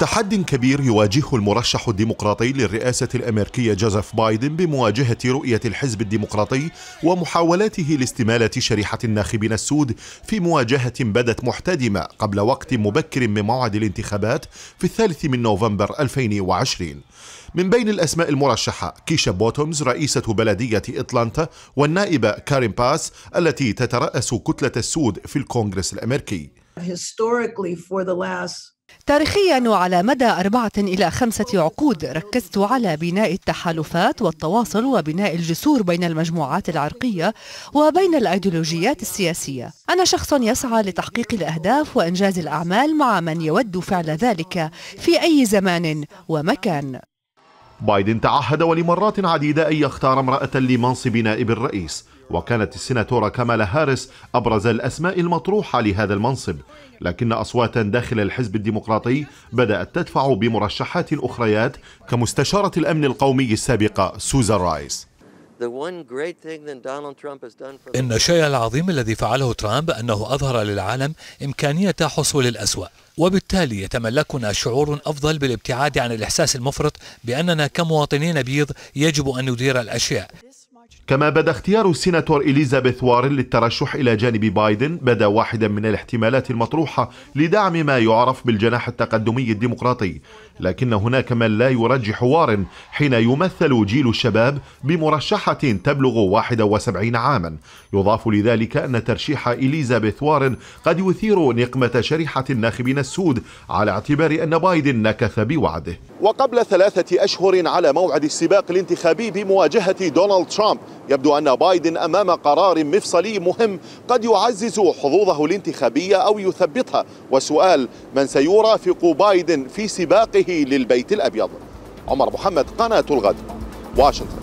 تحدي كبير يواجهه المرشح الديمقراطي للرئاسة الأمريكية جوزيف بايدن بمواجهة رؤية الحزب الديمقراطي ومحاولاته لاستمالة شريحة الناخبين السود في مواجهة بدت محتدمة قبل وقت مبكر من موعد الانتخابات في الثالث من نوفمبر 2020 من بين الأسماء المرشحة كيشا بوتومز رئيسة بلدية إطلانتا والنائبة كارين باس التي تترأس كتلة السود في الكونغرس الأمريكي historically for the last تاريخيا وعلى مدى أربعة إلى خمسة عقود ركزت على بناء التحالفات والتواصل وبناء الجسور بين المجموعات العرقية وبين الأيديولوجيات السياسية أنا شخص يسعى لتحقيق الأهداف وإنجاز الأعمال مع من يود فعل ذلك في أي زمان ومكان بايدن تعهد ولمرات عديدة أن يختار امرأة لمنصب نائب الرئيس وكانت السيناتورة كامالا هاريس أبرز الأسماء المطروحة لهذا المنصب لكن أصواتا داخل الحزب الديمقراطي بدأت تدفع بمرشحات أخريات كمستشارة الأمن القومي السابقة سوزان رايس إن الشيء العظيم الذي فعله ترامب أنه أظهر للعالم إمكانية حصول الأسوأ وبالتالي يتملكنا شعور أفضل بالابتعاد عن الإحساس المفرط بأننا كمواطنين بيض يجب أن ندير الأشياء كما بدا اختيار السيناتور إليزابيث وارن للترشح إلى جانب بايدن بدا واحدا من الاحتمالات المطروحة لدعم ما يعرف بالجناح التقدمي الديمقراطي لكن هناك من لا يرجح وارن حين يمثل جيل الشباب بمرشحة تبلغ 71 عاما يضاف لذلك أن ترشيح إليزابيث وارن قد يثير نقمة شريحة الناخبين السود على اعتبار أن بايدن نكث بوعده وقبل ثلاثة أشهر على موعد السباق الانتخابي بمواجهة دونالد ترامب يبدو أن بايدن أمام قرار مفصلي مهم قد يعزز حظوظه الانتخابية أو يثبتها وسؤال من سيرافق بايدن في سباقه للبيت الأبيض عمر محمد قناة الغد واشنطن